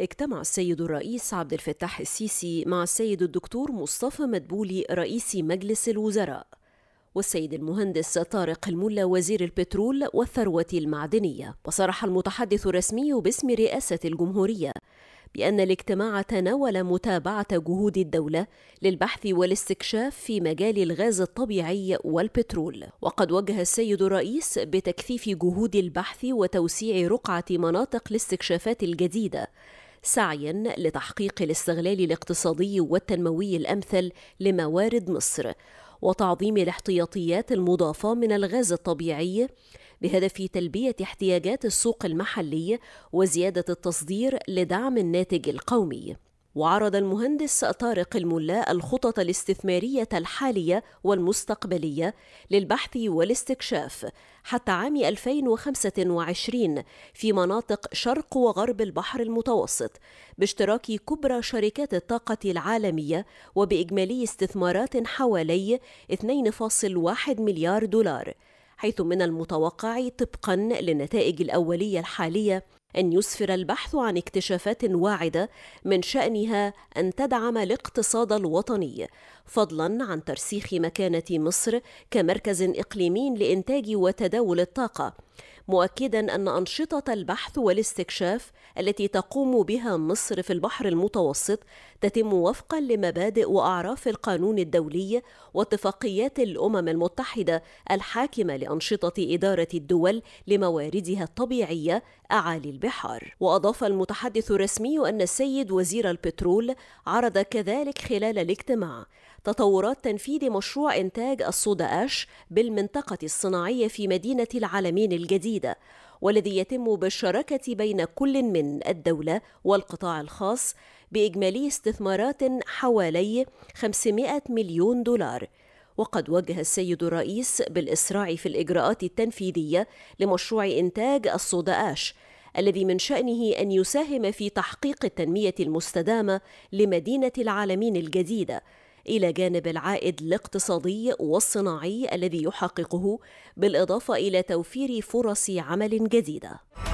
اجتمع السيد الرئيس عبد الفتاح السيسي مع السيد الدكتور مصطفى مدبولي رئيس مجلس الوزراء والسيد المهندس طارق الملا وزير البترول والثروة المعدنية وصرح المتحدث الرسمي باسم رئاسة الجمهورية بأن الاجتماع تناول متابعة جهود الدولة للبحث والاستكشاف في مجال الغاز الطبيعي والبترول وقد وجه السيد الرئيس بتكثيف جهود البحث وتوسيع رقعة مناطق الاستكشافات الجديدة سعيا لتحقيق الاستغلال الاقتصادي والتنموي الامثل لموارد مصر وتعظيم الاحتياطيات المضافه من الغاز الطبيعي بهدف تلبيه احتياجات السوق المحلي وزياده التصدير لدعم الناتج القومي وعرض المهندس طارق الملا الخطط الاستثمارية الحالية والمستقبلية للبحث والاستكشاف حتى عام 2025 في مناطق شرق وغرب البحر المتوسط باشتراك كبرى شركات الطاقة العالمية وبإجمالي استثمارات حوالي 2.1 مليار دولار حيث من المتوقع طبقا للنتائج الأولية الحالية أن يسفر البحث عن اكتشافات واعدة من شأنها أن تدعم الاقتصاد الوطني، فضلاً عن ترسيخ مكانة مصر كمركز إقليمي لإنتاج وتداول الطاقة، مؤكدا ان انشطه البحث والاستكشاف التي تقوم بها مصر في البحر المتوسط تتم وفقا لمبادئ واعراف القانون الدولي واتفاقيات الامم المتحده الحاكمه لانشطه اداره الدول لمواردها الطبيعيه اعالي البحار واضاف المتحدث الرسمي ان السيد وزير البترول عرض كذلك خلال الاجتماع تطورات تنفيذ مشروع انتاج الصودا اش بالمنطقه الصناعيه في مدينه العالمين الجديده الجديدة والذي يتم بالشراكة بين كل من الدولة والقطاع الخاص بإجمالي استثمارات حوالي 500 مليون دولار وقد وجه السيد الرئيس بالإسراع في الإجراءات التنفيذية لمشروع إنتاج الصودا آش الذي من شأنه أن يساهم في تحقيق التنمية المستدامة لمدينة العالمين الجديدة إلى جانب العائد الاقتصادي والصناعي الذي يحققه بالإضافة إلى توفير فرص عمل جديدة